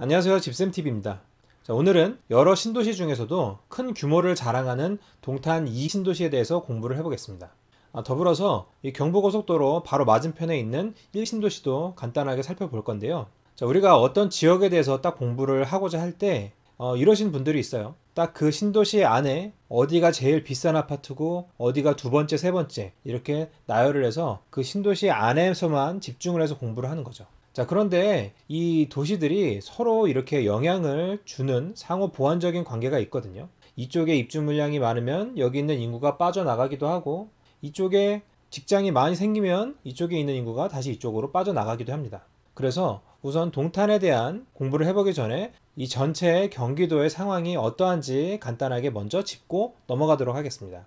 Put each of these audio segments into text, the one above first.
안녕하세요. 집쌤TV입니다. 자, 오늘은 여러 신도시 중에서도 큰 규모를 자랑하는 동탄 2신도시에 대해서 공부를 해보겠습니다. 아, 더불어서 경부고속도로 바로 맞은편에 있는 1신도시도 간단하게 살펴볼 건데요. 자, 우리가 어떤 지역에 대해서 딱 공부를 하고자 할때 어, 이러신 분들이 있어요. 딱 그 신도시 안에 어디가 제일 비싼 아파트고 어디가 두 번째, 세 번째 이렇게 나열을 해서 그 신도시 안에서만 집중을 해서 공부를 하는 거죠. 자, 그런데 이 도시들이 서로 이렇게 영향을 주는 상호 보완적인 관계가 있거든요. 이쪽에 입주 물량이 많으면 여기 있는 인구가 빠져나가기도 하고 이쪽에 직장이 많이 생기면 이쪽에 있는 인구가 다시 이쪽으로 빠져나가기도 합니다. 그래서 우선 동탄에 대한 공부를 해보기 전에 이 전체 경기도의 상황이 어떠한지 간단하게 먼저 짚고 넘어가도록 하겠습니다.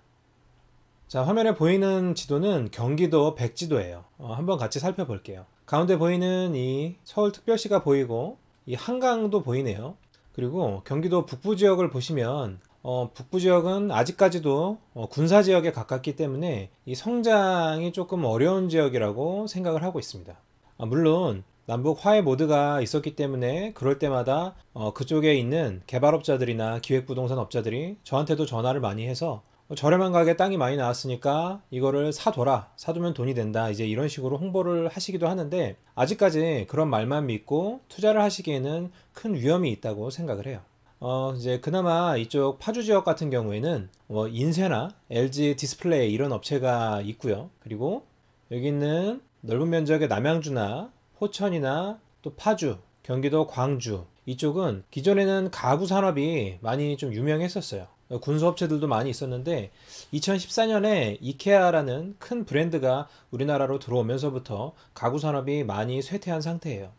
자, 화면에 보이는 지도는 경기도 백지도예요. 어, 한번 같이 살펴볼게요. 가운데 보이는 이 서울특별시가 보이고 이 한강도 보이네요. 그리고 경기도 북부 지역을 보시면 어, 북부 지역은 아직까지도 어, 군사 지역에 가깝기 때문에 이 성장이 조금 어려운 지역이라고 생각을 하고 있습니다. 아, 물론 남북 화해 모드가 있었기 때문에 그럴 때마다 어, 그쪽에 있는 개발업자들이나 기획부동산 업자들이 저한테도 전화를 많이 해서 뭐 저렴한 가격에 땅이 많이 나왔으니까 이거를 사둬라 사두면 돈이 된다 이제 이런 식으로 홍보를 하시기도 하는데 아직까지 그런 말만 믿고 투자를 하시기에는 큰 위험이 있다고 생각을 해요 어 이제 그나마 이쪽 파주 지역 같은 경우에는 뭐 인쇄나 LG 디스플레이 이런 업체가 있고요 그리고 여기 있는 넓은 면적의 남양주나 포천이나 또 파주 경기도 광주 이쪽은 기존에는 가구 산업이 많이 좀 유명했었어요 군수업체들도 많이 있었는데 2014년에 이케아라는 큰 브랜드가 우리나라로 들어오면서부터 가구 산업이 많이 쇠퇴한 상태예요.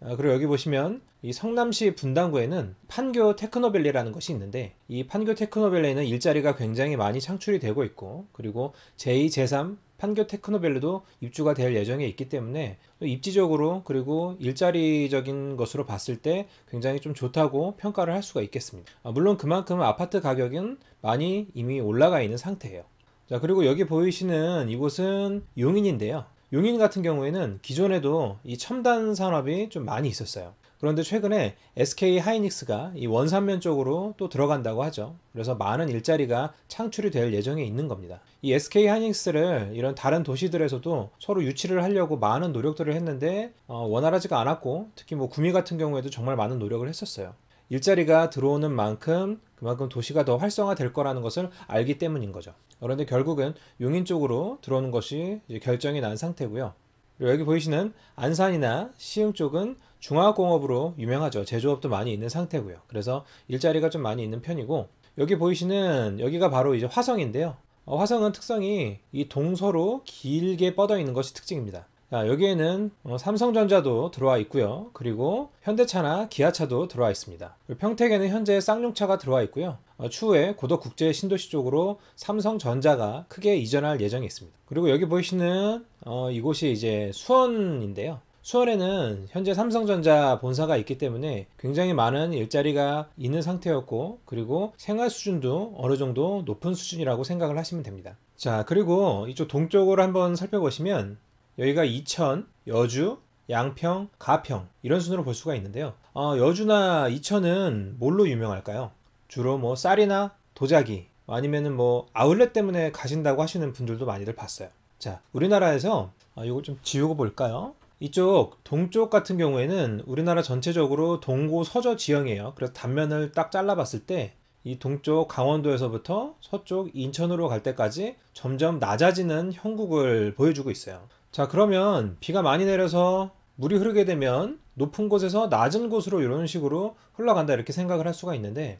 아, 그리고 여기 보시면 이 성남시 분당구에는 판교 테크노밸리라는 것이 있는데 이 판교 테크노밸리는 일자리가 굉장히 많이 창출이 되고 있고 그리고 제2, 제3 판교 테크노밸리도 입주가 될 예정에 있기 때문에 입지적으로 그리고 일자리적인 것으로 봤을 때 굉장히 좀 좋다고 평가를 할 수가 있겠습니다. 아, 물론 그만큼 아파트 가격은 많이 이미 올라가 있는 상태예요. 자, 그리고 여기 보이시는 이곳은 용인인데요. 용인 같은 경우에는 기존에도 이 첨단 산업이 좀 많이 있었어요. 그런데 최근에 SK 하이닉스가 이 원산면 쪽으로 또 들어간다고 하죠. 그래서 많은 일자리가 창출이 될 예정에 있는 겁니다. 이 SK 하이닉스를 이런 다른 도시들에서도 서로 유치를 하려고 많은 노력들을 했는데 어, 원활하지가 않았고 특히 뭐 구미 같은 경우에도 정말 많은 노력을 했었어요. 일자리가 들어오는 만큼 그만큼 도시가 더 활성화될 거라는 것을 알기 때문인 거죠. 그런데 결국은 용인 쪽으로 들어오는 것이 결정이 난 상태고요. 그리고 여기 보이시는 안산이나 시흥 쪽은 중화공업으로 유명하죠. 제조업도 많이 있는 상태고요. 그래서 일자리가 좀 많이 있는 편이고 여기 보이시는 여기가 바로 이제 화성인데요. 어, 화성은 특성이 이 동서로 길게 뻗어 있는 것이 특징입니다. 자, 여기에는 어, 삼성전자도 들어와 있고요. 그리고 현대차나 기아차도 들어와 있습니다. 평택에는 현재 쌍용차가 들어와 있고요. 어, 추후에 고덕국제 신도시 쪽으로 삼성전자가 크게 이전할 예정이 있습니다. 그리고 여기 보시는 이 어, 이곳이 이제 수원인데요. 수원에는 현재 삼성전자 본사가 있기 때문에 굉장히 많은 일자리가 있는 상태였고 그리고 생활 수준도 어느 정도 높은 수준이라고 생각을 하시면 됩니다. 자 그리고 이쪽 동쪽으로 한번 살펴보시면 여기가 이천, 여주, 양평, 가평 이런 순으로 볼 수가 있는데요. 어, 여주나 이천은 뭘로 유명할까요? 주로 뭐 쌀이나 도자기 아니면은 뭐 아울렛 때문에 가신다고 하시는 분들도 많이들 봤어요. 자, 우리나라에서 아, 어, 이걸좀 지우고 볼까요? 이쪽 동쪽 같은 경우에는 우리나라 전체적으로 동고 서저 지형이에요. 그래서 단면을 딱 잘라봤을 때 이 동쪽 강원도에서부터 서쪽 인천으로 갈 때까지 점점 낮아지는 형국을 보여주고 있어요. 자 그러면 비가 많이 내려서 물이 흐르게 되면 높은 곳에서 낮은 곳으로 이런 식으로 흘러간다 이렇게 생각을 할 수가 있는데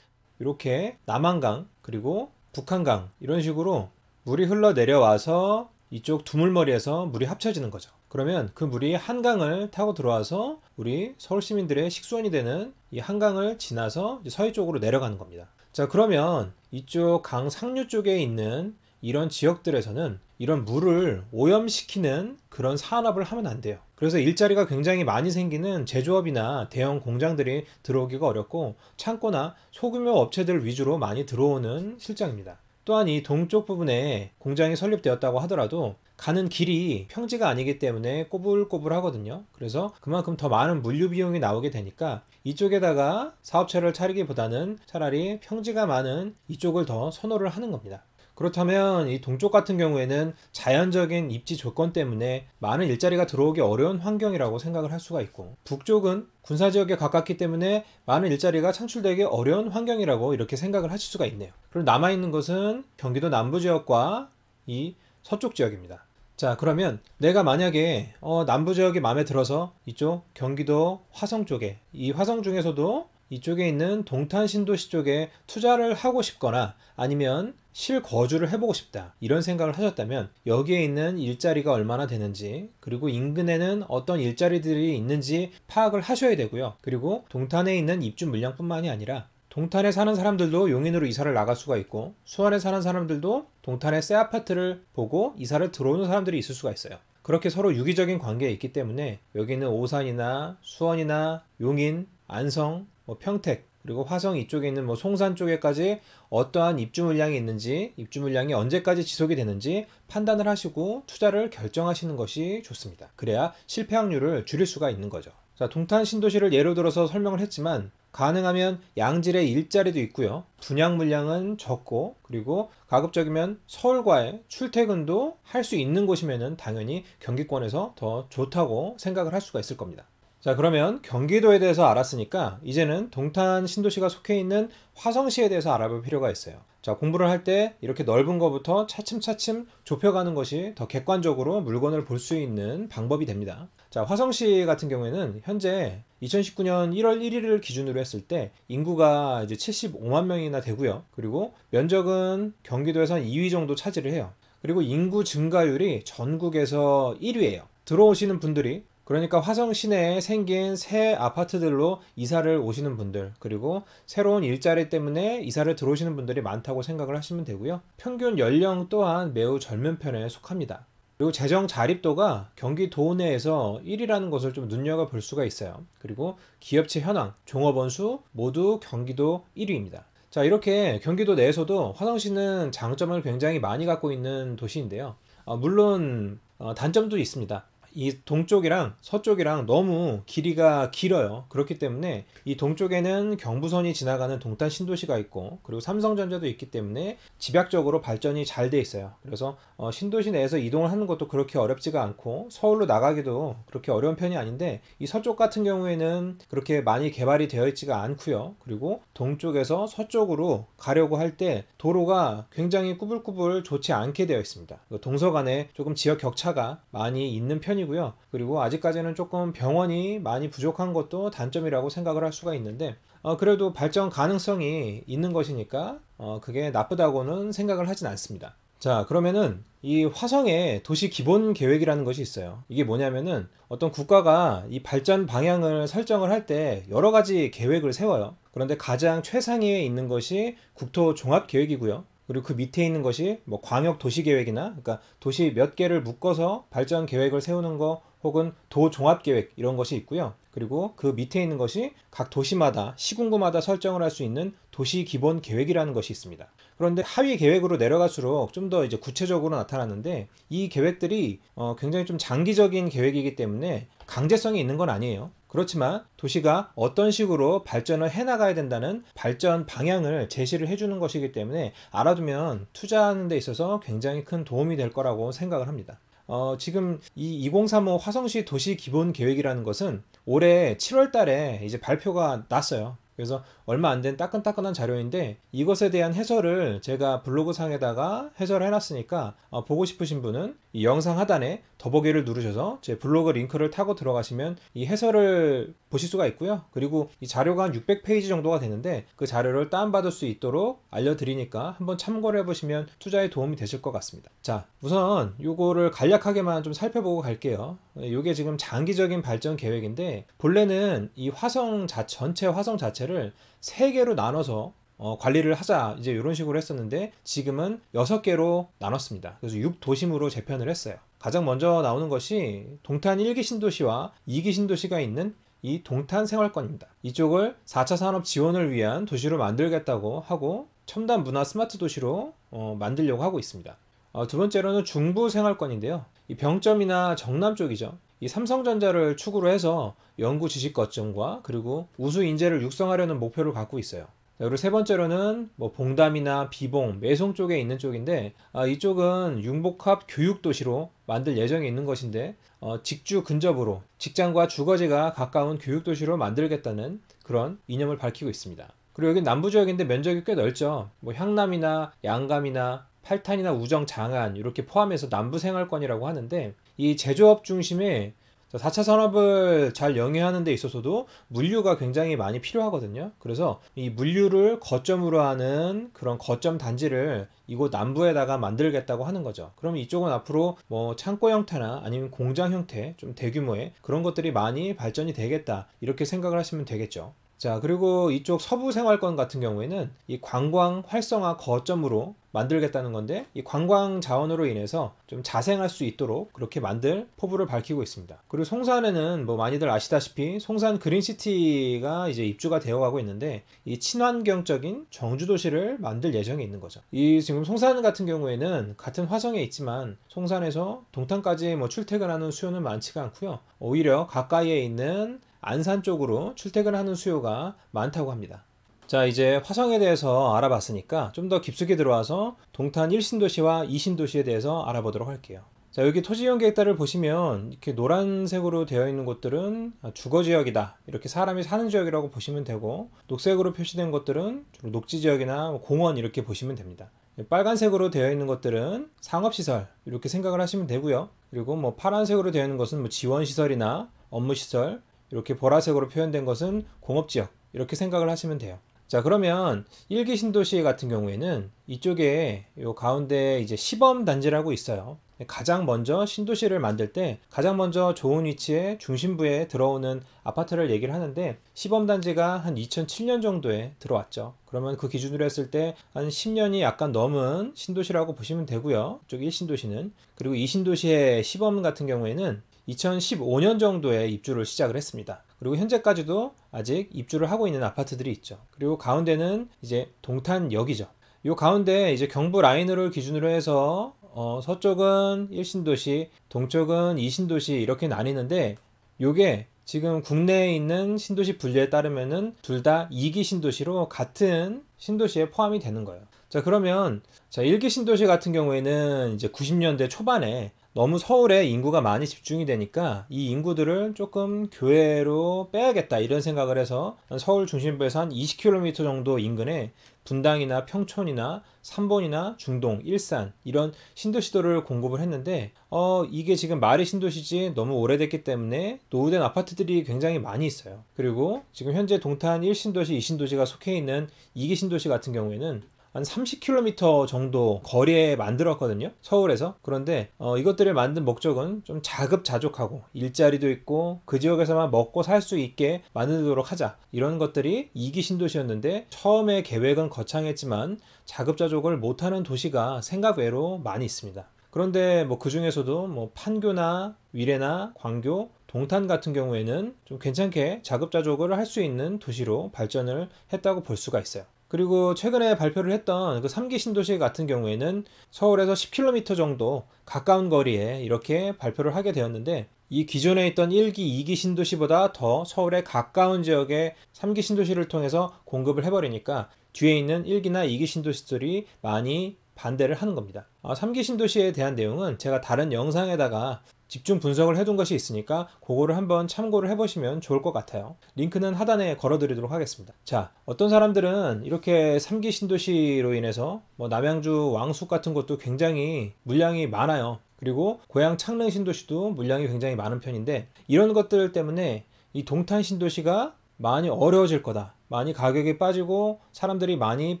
이렇게 남한강 그리고 북한강 이런 식으로 물이 흘러 내려와서 이쪽 두물머리에서 물이 합쳐지는 거죠. 그러면 그 물이 한강을 타고 들어와서 우리 서울 시민들의 식수원이 되는 이 한강을 지나서 서해 쪽으로 내려가는 겁니다. 자, 그러면 이쪽 강 상류 쪽에 있는 이런 지역들에서는 이런 물을 오염시키는 그런 산업을 하면 안 돼요. 그래서 일자리가 굉장히 많이 생기는 제조업이나 대형 공장들이 들어오기가 어렵고 창고나 소규모 업체들 위주로 많이 들어오는 실정입니다. 또한 이 동쪽 부분에 공장이 설립되었다고 하더라도 가는 길이 평지가 아니기 때문에 꼬불꼬불 하거든요. 그래서 그만큼 더 많은 물류 비용이 나오게 되니까 이쪽에다가 사업체를 차리기보다는 차라리 평지가 많은 이쪽을 더 선호를 하는 겁니다. 그렇다면 이 동쪽 같은 경우에는 자연적인 입지 조건 때문에 많은 일자리가 들어오기 어려운 환경이라고 생각을 할 수가 있고 북쪽은 군사 지역에 가깝기 때문에 많은 일자리가 창출되기 어려운 환경이라고 이렇게 생각을 하실 수가 있네요. 그럼 남아 있는 것은 경기도 남부 지역과 이 서쪽 지역입니다. 자 그러면 내가 만약에 어, 남부 지역이 마음에 들어서 이쪽 경기도 화성 쪽에 이 화성 중에서도 이쪽에 있는 동탄 신도시 쪽에 투자를 하고 싶거나 아니면 실거주를 해보고 싶다 이런 생각을 하셨다면 여기에 있는 일자리가 얼마나 되는지 그리고 인근에는 어떤 일자리들이 있는지 파악을 하셔야 되고요. 그리고 동탄에 있는 입주 물량뿐만이 아니라 동탄에 사는 사람들도 용인으로 이사를 나갈 수가 있고 수원에 사는 사람들도 동탄의 새 아파트를 보고 이사를 들어오는 사람들이 있을 수가 있어요. 그렇게 서로 유기적인 관계에 있기 때문에 여기는 오산이나 수원이나 용인, 안성, 뭐 평택 그리고 화성 이쪽에 있는 뭐 송산 쪽에까지 어떠한 입주 물량이 있는지 입주 물량이 언제까지 지속이 되는지 판단을 하시고 투자를 결정하시는 것이 좋습니다. 그래야 실패 확률을 줄일 수가 있는 거죠. 자, 동탄 신도시를 예로 들어서 설명을 했지만 가능하면 양질의 일자리도 있고요. 분양 물량은 적고 그리고 가급적이면 서울과의 출퇴근도 할 수 있는 곳이면은 당연히 경기권에서 더 좋다고 생각을 할 수가 있을 겁니다. 자 그러면 경기도에 대해서 알았으니까 이제는 동탄 신도시가 속해 있는 화성시에 대해서 알아볼 필요가 있어요. 자 공부를 할 때 이렇게 넓은 거부터 차츰차츰 좁혀가는 것이 더 객관적으로 물건을 볼 수 있는 방법이 됩니다. 자 화성시 같은 경우에는 현재 2019년 1월 1일을 기준으로 했을 때 인구가 이제 75만 명이나 되고요. 그리고 면적은 경기도에서 한 2위 정도 차지를 해요. 그리고 인구 증가율이 전국에서 1위예요. 들어오시는 분들이 그러니까 화성 시내에 생긴 새 아파트들로 이사를 오시는 분들 그리고 새로운 일자리 때문에 이사를 들어오시는 분들이 많다고 생각을 하시면 되고요. 평균 연령 또한 매우 젊은 편에 속합니다. 그리고 재정 자립도가 경기 도내에서 1위라는 것을 좀 눈여겨 볼 수가 있어요. 그리고 기업체 현황, 종업원 수 모두 경기도 1위입니다. 자, 이렇게 경기도 내에서도 화성시는 장점을 굉장히 많이 갖고 있는 도시인데요. 어, 물론 어, 단점도 있습니다. 이 동쪽이랑 서쪽이랑 너무 길이가 길어요. 그렇기 때문에 이 동쪽에는 경부선이 지나가는 동탄 신도시가 있고 그리고 삼성전자도 있기 때문에 집약적으로 발전이 잘 돼 있어요. 그래서 어, 신도시 내에서 이동을 하는 것도 그렇게 어렵지가 않고 서울로 나가기도 그렇게 어려운 편이 아닌데 이 서쪽 같은 경우에는 그렇게 많이 개발이 되어 있지가 않고요. 그리고 동쪽에서 서쪽으로 가려고 할 때 도로가 굉장히 꾸불꾸불 좋지 않게 되어 있습니다. 동서간에 조금 지역 격차가 많이 있는 편이 편이고요. 그리고 아직까지는 조금 병원이 많이 부족한 것도 단점이라고 생각을 할 수가 있는데 어, 그래도 발전 가능성이 있는 것이니까 어, 그게 나쁘다고는 생각을 하진 않습니다. 자 그러면은 이 화성의 도시 기본 계획이라는 것이 있어요. 이게 뭐냐면은 어떤 국가가 이 발전 방향을 설정을 할 때 여러 가지 계획을 세워요. 그런데 가장 최상위에 있는 것이 국토 종합 계획이고요. 그리고 그 밑에 있는 것이 뭐 광역 도시 계획이나 그러니까 도시 몇 개를 묶어서 발전 계획을 세우는 거 혹은 도 종합 계획 이런 것이 있고요. 그리고 그 밑에 있는 것이 각 도시마다 시군구마다 설정을 할 수 있는 도시 기본 계획이라는 것이 있습니다. 그런데 하위 계획으로 내려갈수록 좀 더 이제 구체적으로 나타났는데 이 계획들이 어 굉장히 좀 장기적인 계획이기 때문에 강제성이 있는 건 아니에요. 그렇지만 도시가 어떤 식으로 발전을 해나가야 된다는 발전 방향을 제시를 해주는 것이기 때문에 알아두면 투자하는 데 있어서 굉장히 큰 도움이 될 거라고 생각을 합니다. 어, 지금 이 2035 화성시 도시 기본 계획이라는 것은 올해 7월 달에 이제 발표가 났어요. 그래서 얼마 안 된 따끈따끈한 자료인데 이것에 대한 해설을 제가 블로그 상에다가 해설을 해놨으니까 어, 보고 싶으신 분은 이 영상 하단에 더보기를 누르셔서 제 블로그 링크를 타고 들어가시면 이 해설을 보실 수가 있고요. 그리고 이 자료가 한 600페이지 정도가 되는데 그 자료를 다운받을 수 있도록 알려드리니까 한번 참고를 해보시면 투자에 도움이 되실 것 같습니다. 자, 우선 요거를 간략하게만 좀 살펴보고 갈게요. 요게 지금 장기적인 발전 계획인데 본래는 이 화성 자, 전체 화성 자체를 세 개로 나눠서 어, 관리를 하자 이제 이런 식으로 했었는데 지금은 여섯 개로 나눴습니다. 그래서 6도심으로 재편을 했어요. 가장 먼저 나오는 것이 동탄 1기 신도시와 2기 신도시가 있는 이 동탄 생활권입니다. 이쪽을 4차 산업 지원을 위한 도시로 만들겠다고 하고 첨단 문화 스마트 도시로 어, 만들려고 하고 있습니다. 어, 두 번째로는 중부 생활권인데요. 이 병점이나 정남 쪽이죠. 이 삼성전자를 축으로 해서 연구 지식 거점과 그리고 우수 인재를 육성하려는 목표를 갖고 있어요. 그리고 세 번째로는 뭐 봉담이나 비봉, 매송 쪽에 있는 쪽인데 아, 이쪽은 융복합 교육 도시로 만들 예정이 있는 것인데 어, 직주 근접으로 직장과 주거지가 가까운 교육 도시로 만들겠다는 그런 이념을 밝히고 있습니다. 그리고 여기 남부 지역인데 면적이 꽤 넓죠. 뭐 향남이나 양감이나 팔탄이나 우정, 장안 이렇게 포함해서 남부 생활권이라고 하는데 이 제조업 중심의 4차 산업을 잘 영위하는 데 있어서도 물류가 굉장히 많이 필요하거든요. 그래서 이 물류를 거점으로 하는 그런 거점 단지를 이곳 남부에다가 만들겠다고 하는 거죠. 그럼 이쪽은 앞으로 뭐 창고 형태나 아니면 공장 형태 좀 대규모의 그런 것들이 많이 발전이 되겠다. 이렇게 생각을 하시면 되겠죠. 자, 그리고 이쪽 서부 생활권 같은 경우에는 이 관광 활성화 거점으로 만들겠다는 건데 이 관광 자원으로 인해서 좀 자생할 수 있도록 그렇게 만들 포부를 밝히고 있습니다. 그리고 송산에는 뭐 많이들 아시다시피 송산 그린시티가 이제 입주가 되어가고 있는데 이 친환경적인 정주 도시를 만들 예정이 있는 거죠. 이 지금 송산 같은 경우에는 같은 화성에 있지만 송산에서 동탄까지 뭐 출퇴근하는 수요는 많지가 않고요. 오히려 가까이에 있는 안산 쪽으로 출퇴근하는 수요가 많다고 합니다. 자 이제 화성에 대해서 알아봤으니까 좀 더 깊숙이 들어와서 동탄 1신도시와 2신도시에 대해서 알아보도록 할게요. 자 여기 토지이용 계획단을 보시면 이렇게 노란색으로 되어 있는 곳들은 주거지역이다 이렇게 사람이 사는 지역이라고 보시면 되고 녹색으로 표시된 것들은 주로 녹지지역이나 뭐 공원 이렇게 보시면 됩니다. 빨간색으로 되어 있는 것들은 상업시설 이렇게 생각을 하시면 되고요. 그리고 뭐 파란색으로 되어 있는 것은 뭐 지원시설이나 업무시설 이렇게 보라색으로 표현된 것은 공업지역 이렇게 생각을 하시면 돼요. 자 그러면 일기 신도시 같은 경우에는 이쪽에 요 가운데 이제 시범 단지라고 있어요. 가장 먼저 신도시를 만들 때 가장 먼저 좋은 위치에 중심부에 들어오는 아파트를 얘기를 하는데 시범단지가 한 2007년 정도에 들어왔죠. 그러면 그 기준으로 했을 때 한 10년이 약간 넘은 신도시라고 보시면 되고요. 이쪽 1신도시는. 그리고 2신도시의 시범 같은 경우에는 2015년 정도에 입주를 시작을 했습니다. 그리고 현재까지도 아직 입주를 하고 있는 아파트들이 있죠. 그리고 가운데는 이제 동탄역이죠. 요 가운데 이제 경부 라인을 으 기준으로 해서 어, 서쪽은 1신도시, 동쪽은 2신도시 이렇게 나뉘는데 요게 지금 국내에 있는 신도시 분류에 따르면은 둘 다 2기 신도시로 같은 신도시에 포함이 되는 거예요. 자, 그러면 자, 1기 신도시 같은 경우에는 이제 90년대 초반에 너무 서울에 인구가 많이 집중이 되니까 이 인구들을 조금 교외로 빼야겠다 이런 생각을 해서 서울 중심부에서 한 20km 정도 인근에 분당이나 평촌이나 삼본이나 중동, 일산 이런 신도시도를 공급을 했는데 어 이게 지금 말이 신도시지 너무 오래됐기 때문에 노후된 아파트들이 굉장히 많이 있어요. 그리고 지금 현재 동탄 1신도시, 2신도시가 속해 있는 2기 신도시 같은 경우에는 한 30km 정도 거리에 만들었거든요. 서울에서. 그런데 어, 이것들을 만든 목적은 좀 자급자족하고 일자리도 있고 그 지역에서만 먹고 살 수 있게 만들도록 하자. 이런 것들이 이기 신도시였는데 처음에 계획은 거창했지만 자급자족을 못하는 도시가 생각외로 많이 있습니다. 그런데 뭐 그 중에서도 뭐 판교나 위례나 광교, 동탄 같은 경우에는 좀 괜찮게 자급자족을 할 수 있는 도시로 발전을 했다고 볼 수가 있어요. 그리고 최근에 발표를 했던 그 3기 신도시 같은 경우에는 서울에서 10km 정도 가까운 거리에 이렇게 발표를 하게 되었는데 이 기존에 있던 1기, 2기 신도시보다 더 서울에 가까운 지역에 3기 신도시를 통해서 공급을 해버리니까 뒤에 있는 1기나 2기 신도시들이 많이 반대를 하는 겁니다. 아, 3기 신도시에 대한 내용은 제가 다른 영상에다가 집중 분석을 해 둔 것이 있으니까 그거를 한번 참고를 해보시면 좋을 것 같아요. 링크는 하단에 걸어드리도록 하겠습니다. 자, 어떤 사람들은 이렇게 3기 신도시로 인해서 뭐 남양주 왕숙 같은 것도 굉장히 물량이 많아요. 그리고 고향 창릉 신도시도 물량이 굉장히 많은 편인데 이런 것들 때문에 이 동탄 신도시가 많이 어려워질 거다. 많이 가격이 빠지고 사람들이 많이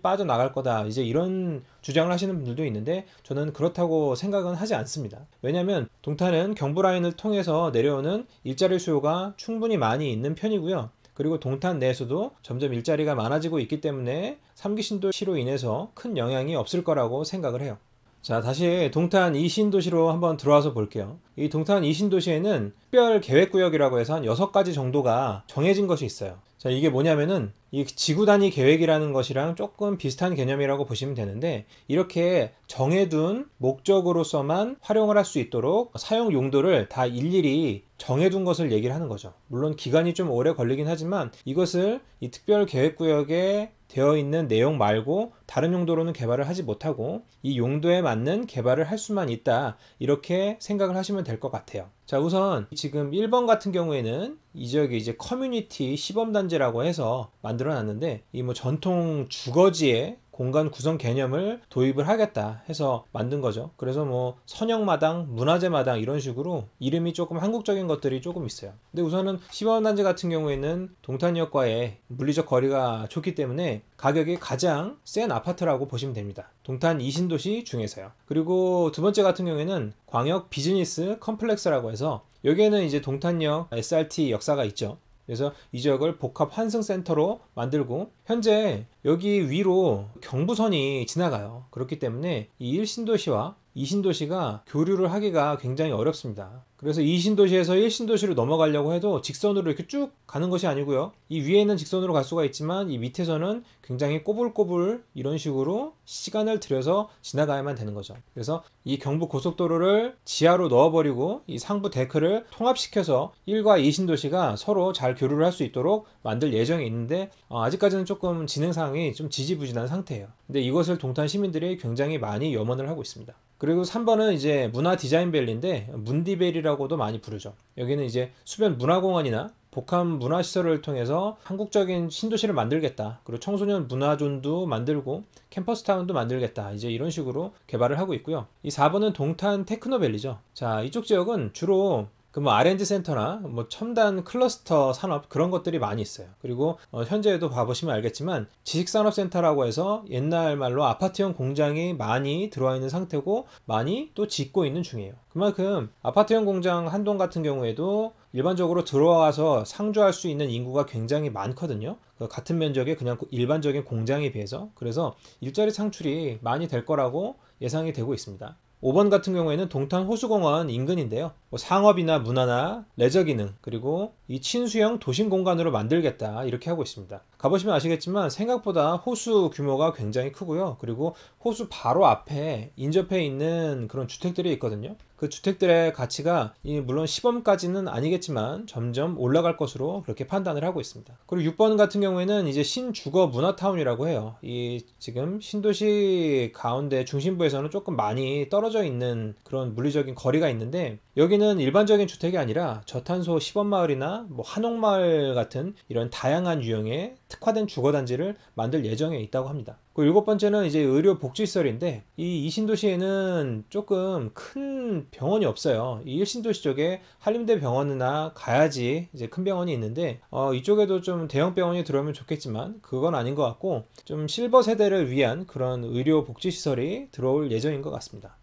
빠져나갈 거다. 이제 이런 주장을 하시는 분들도 있는데 저는 그렇다고 생각은 하지 않습니다. 왜냐하면 동탄은 경부라인을 통해서 내려오는 일자리 수요가 충분히 많이 있는 편이고요. 그리고 동탄 내에서도 점점 일자리가 많아지고 있기 때문에 3기 신도시로 인해서 큰 영향이 없을 거라고 생각을 해요. 자, 다시 동탄 2신도시로 한번 들어와서 볼게요. 이 동탄 2신도시에는 특별 계획구역이라고 해서 한 6가지 정도가 정해진 것이 있어요. 자, 이게 뭐냐면은 이 지구 단위 계획이라는 것이랑 조금 비슷한 개념이라고 보시면 되는데 이렇게 정해둔 목적으로서만 활용을 할 수 있도록 사용 용도를 다 일일이 정해둔 것을 얘기를 하는 거죠. 물론 기간이 좀 오래 걸리긴 하지만 이것을 이 특별 계획 구역에 되어 있는 내용 말고 다른 용도로는 개발을 하지 못하고 이 용도에 맞는 개발을 할 수만 있다 이렇게 생각을 하시면 될 것 같아요 자 우선 지금 1번 같은 경우에는 이 지역에 이제 커뮤니티 시범단지라고 해서 만들어 놨는데 이 뭐 전통 주거지에 공간 구성 개념을 도입을 하겠다 해서 만든 거죠. 그래서 뭐 선형마당, 문화재마당 이런 식으로 이름이 조금 한국적인 것들이 조금 있어요. 근데 우선은 시범단지 같은 경우에는 동탄역과의 물리적 거리가 좋기 때문에 가격이 가장 센 아파트라고 보시면 됩니다. 동탄 2신도시 중에서요. 그리고 두 번째 같은 경우에는 광역 비즈니스 컴플렉스라고 해서 여기에는 이제 동탄역 SRT 역사가 있죠. 그래서 이 지역을 복합 환승센터로 만들고 현재 여기 위로 경부선이 지나가요. 그렇기 때문에 이 1신도시와 이신도시가 교류를 하기가 굉장히 어렵습니다. 그래서 이신도시에서 1신도시로 넘어가려고 해도 직선으로 이렇게 쭉 가는 것이 아니고요. 이 위에 있는 직선으로 갈 수가 있지만 이 밑에서는 굉장히 꼬불꼬불 이런 식으로 시간을 들여서 지나가야만 되는 거죠. 그래서 이 경북 고속도로를 지하로 넣어버리고 이 상부 데크를 통합시켜서 1과 2신도시가 서로 잘 교류를 할 수 있도록 만들 예정이 있는데 어, 아직까지는 조금 진행 상황이 좀 지지부진한 상태예요. 근데 이것을 동탄 시민들이 굉장히 많이 염원을 하고 있습니다. 그리고 3번은 이제 문화 디자인 밸리인데 문디밸이라고도 많이 부르죠. 여기는 이제 수변 문화공원이나 복합 문화시설을 통해서 한국적인 신도시를 만들겠다. 그리고 청소년 문화존도 만들고 캠퍼스타운도 만들겠다. 이제 이런 식으로 개발을 하고 있고요. 이 4번은 동탄 테크노밸리죠. 자, 이쪽 지역은 주로 그뭐 R&D 센터나 뭐 첨단 클러스터 산업 그런 것들이 많이 있어요. 그리고 어 현재에도 봐보시면 알겠지만 지식산업센터라고 해서 옛날 말로 아파트형 공장이 많이 들어와 있는 상태고 많이 또 짓고 있는 중이에요. 그만큼 아파트형 공장 한동 같은 경우에도 일반적으로 들어와서 상주할 수 있는 인구가 굉장히 많거든요. 그 같은 면적의 그냥 일반적인 공장에 비해서 그래서 일자리 창출이 많이 될 거라고 예상이 되고 있습니다. 5번 같은 경우에는 동탄 호수공원 인근인데요. 뭐 상업이나 문화나 레저 기능 그리고 이 친수형 도심 공간으로 만들겠다 이렇게 하고 있습니다. 가보시면 아시겠지만 생각보다 호수 규모가 굉장히 크고요. 그리고 호수 바로 앞에 인접해 있는 그런 주택들이 있거든요. 그 주택들의 가치가 물론 시범까지는 아니겠지만 점점 올라갈 것으로 그렇게 판단을 하고 있습니다. 그리고 6번 같은 경우에는 이제 신주거 문화타운이라고 해요. 이 지금 신도시 가운데 중심부에서는 조금 많이 떨어져 있는 그런 물리적인 거리가 있는데 여기는 일반적인 주택이 아니라 저탄소 시범마을이나 뭐 한옥마을 같은 이런 다양한 유형의 특화된 주거단지를 만들 예정에 있다고 합니다. 그 일곱 번째는 이제 의료 복지시설인데 이 이신도시에는 조금 큰 병원이 없어요. 이 일신도시 쪽에 한림대 병원이나 가야지 이제 큰 병원이 있는데 어, 이쪽에도 좀 대형 병원이 들어오면 좋겠지만 그건 아닌 것 같고 좀 실버 세대를 위한 그런 의료 복지시설이 들어올 예정인 것 같습니다.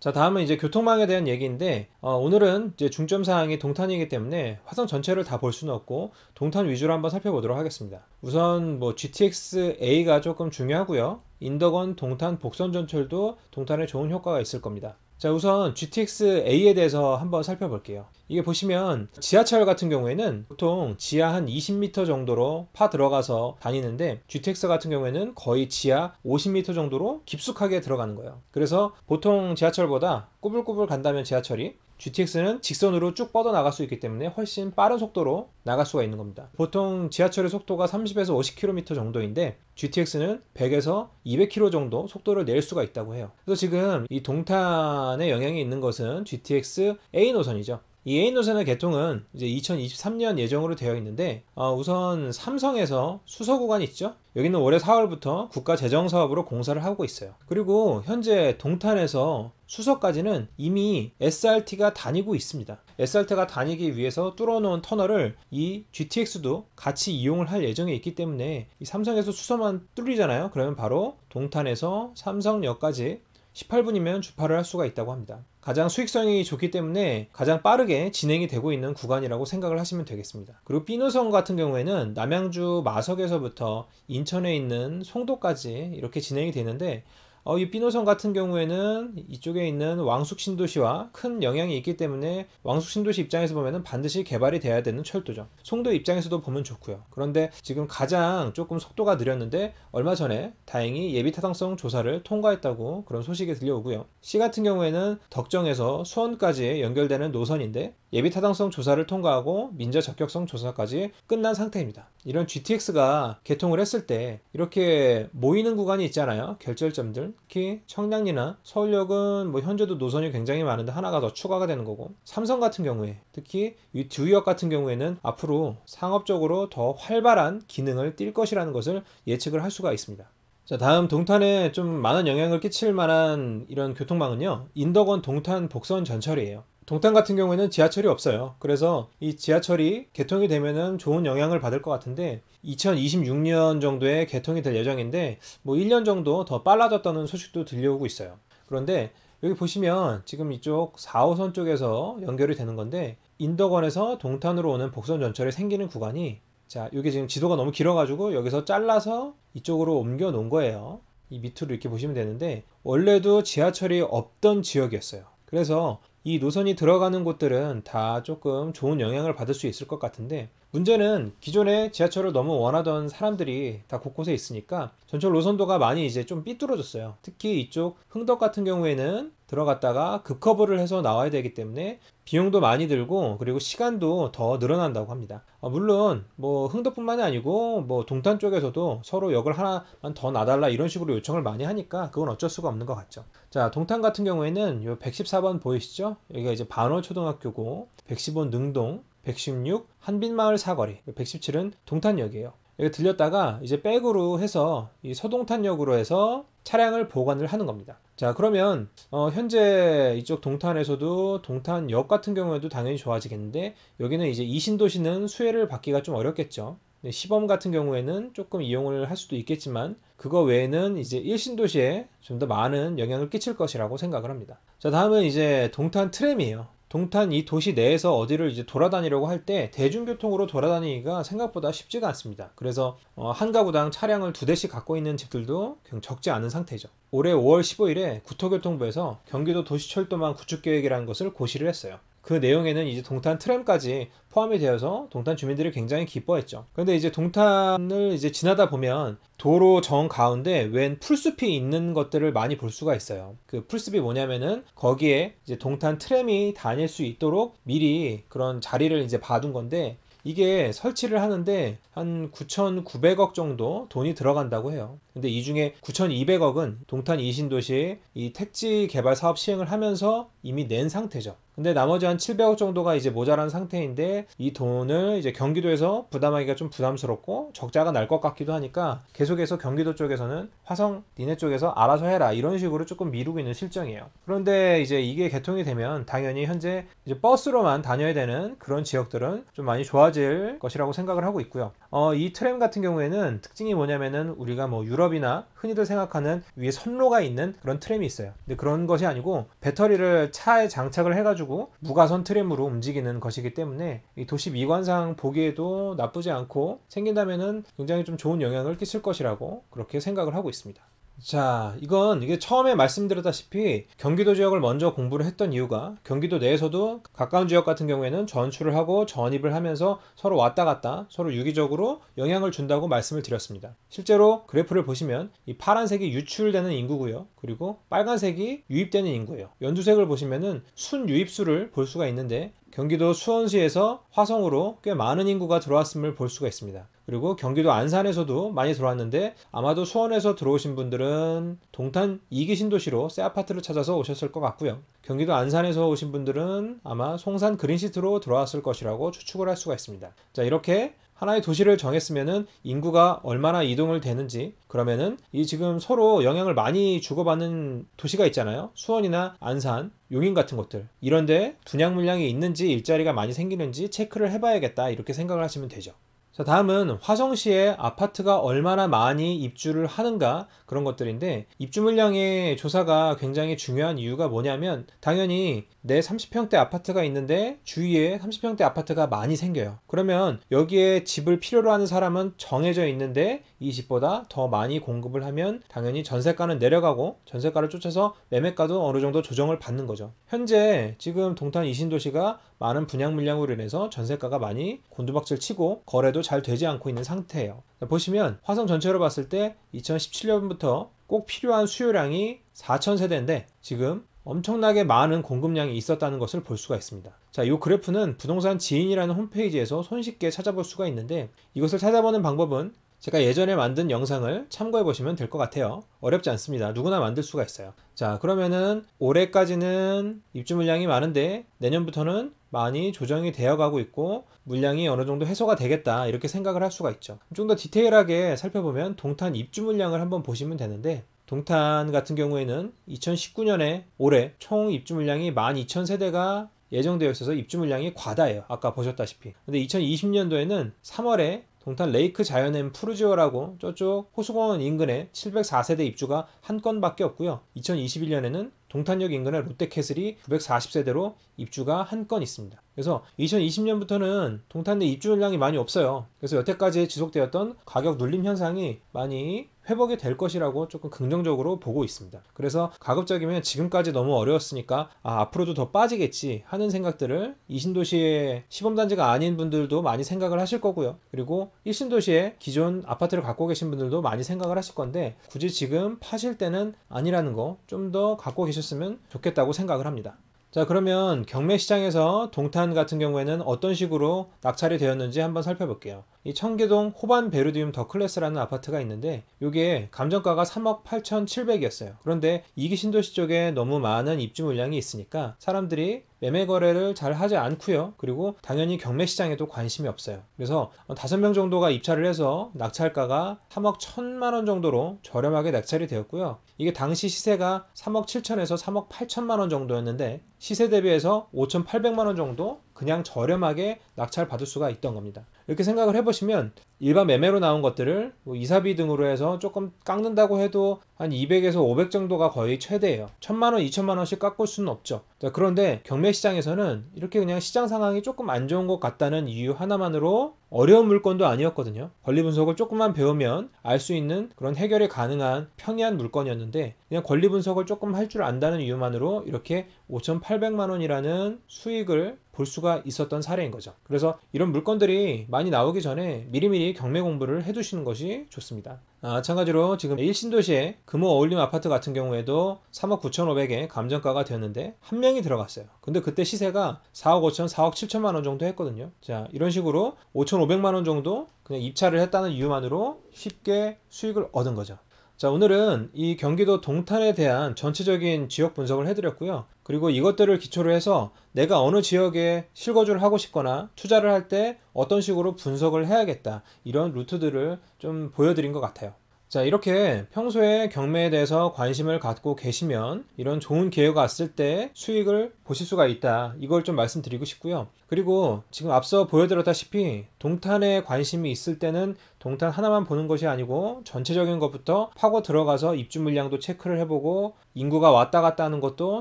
자 다음은 이제 교통망에 대한 얘기인데 어, 오늘은 이제 중점 사항이 동탄이기 때문에 화성 전체를 다 볼 수는 없고 동탄 위주로 한번 살펴보도록 하겠습니다. 우선 뭐 GTX A가 조금 중요하고요. 인덕원 동탄 복선 전철도 동탄에 좋은 효과가 있을 겁니다. 자 우선 GTX A에 대해서 한번 살펴볼게요 이게 보시면 지하철 같은 경우에는 보통 지하 한 20m 정도로 파 들어가서 다니는데 GTX 같은 경우에는 거의 지하 50m 정도로 깊숙하게 들어가는 거예요 그래서 보통 지하철보다 꾸불꾸불 간다면 지하철이 GTX는 직선으로 쭉 뻗어 나갈 수 있기 때문에 훨씬 빠른 속도로 나갈 수가 있는 겁니다. 보통 지하철의 속도가 30에서 50km 정도인데 GTX는 100에서 200km 정도 속도를 낼 수가 있다고 해요. 그래서 지금 이 동탄에 영향이 있는 것은 GTX A 노선이죠. 이 에이노센의 개통은 이제 2023년 예정으로 되어 있는데 어, 우선 삼성에서 수소 구간이 있죠. 여기는 올해 4월부터 국가 재정 사업으로 공사를 하고 있어요. 그리고 현재 동탄에서 수서까지는 이미 SRT가 다니고 있습니다. SRT가 다니기 위해서 뚫어놓은 터널을 이 GTX도 같이 이용을 할예정에 있기 때문에 삼성에서 수서만 뚫리잖아요. 그러면 바로 동탄에서 삼성역까지 18분이면 주파를 할 수가 있다고 합니다. 가장 수익성이 좋기 때문에 가장 빠르게 진행이 되고 있는 구간이라고 생각을 하시면 되겠습니다. 그리고 비노선 같은 경우에는 남양주 마석에서부터 인천에 있는 송도까지 이렇게 진행이 되는데 어, 이피노선 같은 경우에는 이쪽에 있는 왕숙 신도시와 큰 영향이 있기 때문에 왕숙 신도시 입장에서 보면 반드시 개발이 돼야 되는 철도죠. 송도 입장에서도 보면 좋고요. 그런데 지금 가장 조금 속도가 느렸는데 얼마 전에 다행히 예비 타당성 조사를 통과했다고 그런 소식이 들려오고요. 시 같은 경우에는 덕정에서 수원까지 연결되는 노선인데 예비 타당성 조사를 통과하고 민자 적격성 조사까지 끝난 상태입니다. 이런 GTX가 개통을 했을 때 이렇게 모이는 구간이 있잖아요. 결절점들. 특히 청량리나 서울역은 뭐 현재도 노선이 굉장히 많은데 하나가 더 추가가 되는 거고 삼성 같은 경우에 특히 이 듀역 같은 경우에는 앞으로 상업적으로 더 활발한 기능을 띨 것이라는 것을 예측을 할 수가 있습니다. 자, 다음 동탄에 좀 많은 영향을 끼칠 만한 이런 교통망은요. 인덕원 동탄 복선 전철이에요. 동탄 같은 경우에는 지하철이 없어요. 그래서 이 지하철이 개통이 되면은 좋은 영향을 받을 것 같은데 2026년 정도에 개통이 될 예정인데 뭐 1년 정도 더 빨라졌다는 소식도 들려오고 있어요. 그런데 여기 보시면 지금 이쪽 4호선 쪽에서 연결이 되는 건데 인덕원에서 동탄으로 오는 복선 전철이 생기는 구간이 자 이게 지금 지도가 너무 길어가지고 여기서 잘라서 이쪽으로 옮겨 놓은 거예요. 이 밑으로 이렇게 보시면 되는데 원래도 지하철이 없던 지역이었어요. 그래서 이 노선이 들어가는 곳들은 다 조금 좋은 영향을 받을 수 있을 것 같은데 문제는 기존에 지하철을 너무 원하던 사람들이 다 곳곳에 있으니까 전철 노선도가 많이 이제 좀 삐뚤어졌어요. 특히 이쪽 흥덕 같은 경우에는 들어갔다가 급커버를 그 해서 나와야 되기 때문에 비용도 많이 들고 그리고 시간도 더 늘어난다고 합니다. 아 물론 뭐 흥덕뿐만이 아니고 뭐 동탄 쪽에서도 서로 역을 하나만 더 나달라 이런 식으로 요청을 많이 하니까 그건 어쩔 수가 없는 것 같죠. 자 동탄 같은 경우에는 요 114번 보이시죠? 여기가 이제 반월초등학교고 115 0 능동 116 한빛마을 사거리 117은 동탄역이에요. 여기 들렸다가 이제 백으로 해서 이 서동탄역으로 해서 차량을 보관을 하는 겁니다. 자 그러면 어, 현재 이쪽 동탄에서도 동탄역 같은 경우에도 당연히 좋아지겠는데 여기는 이제 이신도시는 수혜를 받기가 좀 어렵겠죠. 시범 같은 경우에는 조금 이용을 할 수도 있겠지만 그거 외에는 이제 일신도시에 좀 더 많은 영향을 끼칠 것이라고 생각을 합니다. 자 다음은 이제 동탄 트램이에요. 동탄 이 도시 내에서 어디를 이제 돌아다니려고 할 때 대중교통으로 돌아다니기가 생각보다 쉽지가 않습니다. 그래서 어, 한 가구당 차량을 두 대씩 갖고 있는 집들도 적지 않은 상태죠. 올해 5월 15일에 국토교통부에서 경기도 도시철도망 구축 계획이라는 것을 고시를 했어요. 그 내용에는 이제 동탄 트램까지 포함이 되어서 동탄 주민들이 굉장히 기뻐했죠. 그런데 이제 동탄을 이제 지나다 보면 도로 정 가운데 웬 풀숲이 있는 것들을 많이 볼 수가 있어요. 그 풀숲이 뭐냐면은 거기에 이제 동탄 트램이 다닐 수 있도록 미리 그런 자리를 이제 봐둔 건데 이게 설치를 하는데 한 9,900억 정도 돈이 들어간다고 해요. 근데 이 중에 9,200억은 동탄 이신도시 이 택지 개발 사업 시행을 하면서 이미 낸 상태죠. 근데 나머지 한 700억 정도가 이제 모자란 상태인데 이 돈을 이제 경기도에서 부담하기가 좀 부담스럽고 적자가 날 것 같기도 하니까 계속해서 경기도 쪽에서는 화성 니네 쪽에서 알아서 해라 이런 식으로 조금 미루고 있는 실정이에요. 그런데 이제 이게 개통이 되면 당연히 현재 이제 버스로만 다녀야 되는 그런 지역들은 좀 많이 좋아질 것이라고 생각을 하고 있고요. 어, 이 트램 같은 경우에는 특징이 뭐냐면은 우리가 뭐 유럽 직업이나 흔히들 생각하는 위에 선로가 있는 그런 트램이 있어요. 근데 그런 것이 아니고 배터리를 차에 장착을 해가지고 무가선 트램으로 움직이는 것이기 때문에 이 도시 미관상 보기에도 나쁘지 않고 생긴다면은 굉장히 좀 좋은 영향을 끼칠 것이라고 그렇게 생각을 하고 있습니다. 자, 이건 이게 처음에 말씀드렸다시피 경기도 지역을 먼저 공부를 했던 이유가 경기도 내에서도 가까운 지역 같은 경우에는 전출을 하고 전입을 하면서 서로 왔다 갔다 서로 유기적으로 영향을 준다고 말씀을 드렸습니다. 실제로 그래프를 보시면 이 파란색이 유출되는 인구고요. 그리고 빨간색이 유입되는 인구예요. 연두색을 보시면은 순 유입수를 볼 수가 있는데 경기도 수원시에서 화성으로 꽤 많은 인구가 들어왔음을 볼 수가 있습니다. 그리고 경기도 안산에서도 많이 들어왔는데 아마도 수원에서 들어오신 분들은 동탄 2기 신도시로 새 아파트를 찾아서 오셨을 것 같고요. 경기도 안산에서 오신 분들은 아마 송산 그린시트로 들어왔을 것이라고 추측을 할 수가 있습니다. 자, 이렇게 하나의 도시를 정했으면은 인구가 얼마나 이동을 되는지 그러면은 이 지금 서로 영향을 많이 주고받는 도시가 있잖아요. 수원이나 안산, 용인 같은 것들 이런데 분양 물량이 있는지 일자리가 많이 생기는지 체크를 해봐야겠다 이렇게 생각을 하시면 되죠. 자, 다음은 화성시에 아파트가 얼마나 많이 입주를 하는가 그런 것들인데 입주 물량의 조사가 굉장히 중요한 이유가 뭐냐면 당연히 내 30평대 아파트가 있는데 주위에 30평대 아파트가 많이 생겨요. 그러면 여기에 집을 필요로 하는 사람은 정해져 있는데 이 집보다 더 많이 공급을 하면 당연히 전세가는 내려가고 전세가를 쫓아서 매매가도 어느 정도 조정을 받는 거죠. 현재 지금 동탄 이신도시가 많은 분양 물량으로 인해서 전세가가 많이 곤두박질 치고 거래도 잘 되지 않고 있는 상태예요. 보시면 화성 전체로 봤을 때 2017년부터 꼭 필요한 수요량이 4,000세대인데 지금 엄청나게 많은 공급량이 있었다는 것을 볼 수가 있습니다. 자, 이 그래프는 부동산 지인이라는 홈페이지에서 손쉽게 찾아볼 수가 있는데 이것을 찾아보는 방법은 제가 예전에 만든 영상을 참고해 보시면 될 것 같아요. 어렵지 않습니다. 누구나 만들 수가 있어요. 자, 그러면은 올해까지는 입주 물량이 많은데 내년부터는 많이 조정이 되어 가고 있고 물량이 어느 정도 해소가 되겠다 이렇게 생각을 할 수가 있죠. 좀 더 디테일하게 살펴보면 동탄 입주 물량을 한번 보시면 되는데 동탄 같은 경우에는 2019년에 올해 총 입주 물량이 12,000세대가 예정되어 있어서 입주 물량이 과다해요 아까 보셨다시피. 근데 2020년도에는 3월에 동탄 레이크 자연앤 푸르지오라고 저쪽 호수공원 인근에 704세대 입주가 한 건밖에 없고요. 2021년에는 동탄역 인근에 롯데캐슬이 940세대로 입주가 한 건 있습니다. 그래서 2020년부터는 동탄 내 입주 물량이 많이 없어요. 그래서 여태까지 지속되었던 가격 눌림 현상이 많이 회복이 될 것이라고 조금 긍정적으로 보고 있습니다. 그래서 가급적이면 지금까지 너무 어려웠으니까 아, 앞으로도 더 빠지겠지 하는 생각들을 2신도시의 시범단지가 아닌 분들도 많이 생각을 하실 거고요. 그리고 1신도시의 기존 아파트를 갖고 계신 분들도 많이 생각을 하실 건데 굳이 지금 파실 때는 아니라는 거 좀 더 갖고 계셨으면 좋겠다고 생각을 합니다. 자 그러면 경매 시장에서 동탄 같은 경우에는 어떤 식으로 낙찰이 되었는지 한번 살펴볼게요. 이 청계동 호반 베르디움 더 클래스라는 아파트가 있는데 이게 감정가가 3억 8,700이었어요. 그런데 이기 신도시 쪽에 너무 많은 입주 물량이 있으니까 사람들이 매매 거래를 잘 하지 않고요. 그리고 당연히 경매 시장에도 관심이 없어요. 그래서 5명 정도가 입찰을 해서 낙찰가가 3억 1천만 원 정도로 저렴하게 낙찰이 되었고요. 이게 당시 시세가 3억 7천에서 3억 8천만 원 정도였는데 시세 대비해서 5,800만 원 정도 그냥 저렴하게 낙찰 받을 수가 있던 겁니다. 이렇게 생각을 해보시면 일반 매매로 나온 것들을 뭐 이사비 등으로 해서 조금 깎는다고 해도 한 200에서 500 정도가 거의 최대예요. 1 0만원2천만원씩 깎을 수는 없죠. 그런데 경매 시장에서는 이렇게 그냥 시장 상황이 조금 안 좋은 것 같다는 이유 하나만으로 어려운 물건도 아니었거든요. 권리 분석을 조금만 배우면 알 수 있는 그런 해결이 가능한 평이한 물건이었는데 그냥 권리 분석을 조금 할 줄 안다는 이유만으로 이렇게 5,800만 원이라는 수익을 볼 수가 있었던 사례인 거죠. 그래서 이런 물건들이 많이 나오기 전에 미리미리 경매 공부를 해두시는 것이 좋습니다. 아, 마찬가지로 지금 일신도시의 금호 어울림 아파트 같은 경우에도 3억 9,500에 감정가가 되었는데 한 명이 들어갔어요. 근데 그때 시세가 4억 5천, 4억 7천만 원 정도 했거든요. 자 이런 식으로 5,500만 원 정도 그냥 입찰을 했다는 이유만으로 쉽게 수익을 얻은 거죠. 자, 오늘은 이 경기도 동탄에 대한 전체적인 지역 분석을 해드렸고요. 그리고 이것들을 기초로 해서 내가 어느 지역에 실거주를 하고 싶거나 투자를 할 때 어떤 식으로 분석을 해야겠다. 이런 루트들을 좀 보여드린 것 같아요. 자 이렇게 평소에 경매에 대해서 관심을 갖고 계시면 이런 좋은 기회가 왔을 때 수익을 보실 수가 있다 이걸 좀 말씀드리고 싶고요 그리고 지금 앞서 보여드렸다시피 동탄에 관심이 있을 때는 동탄 하나만 보는 것이 아니고 전체적인 것부터 파고 들어가서 입주 물량도 체크를 해보고 인구가 왔다 갔다 하는 것도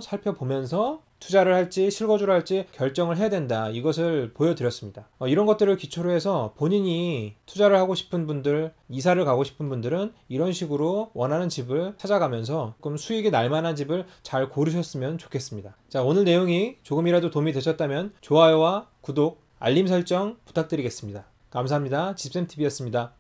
살펴보면서 투자를 할지 실거주를 할지 결정을 해야 된다. 이것을 보여드렸습니다. 어, 이런 것들을 기초로 해서 본인이 투자를 하고 싶은 분들, 이사를 가고 싶은 분들은 이런 식으로 원하는 집을 찾아가면서 조금 수익이 날 만한 집을 잘 고르셨으면 좋겠습니다. 자, 오늘 내용이 조금이라도 도움이 되셨다면 좋아요와 구독, 알림 설정 부탁드리겠습니다. 감사합니다. 집쌤TV였습니다.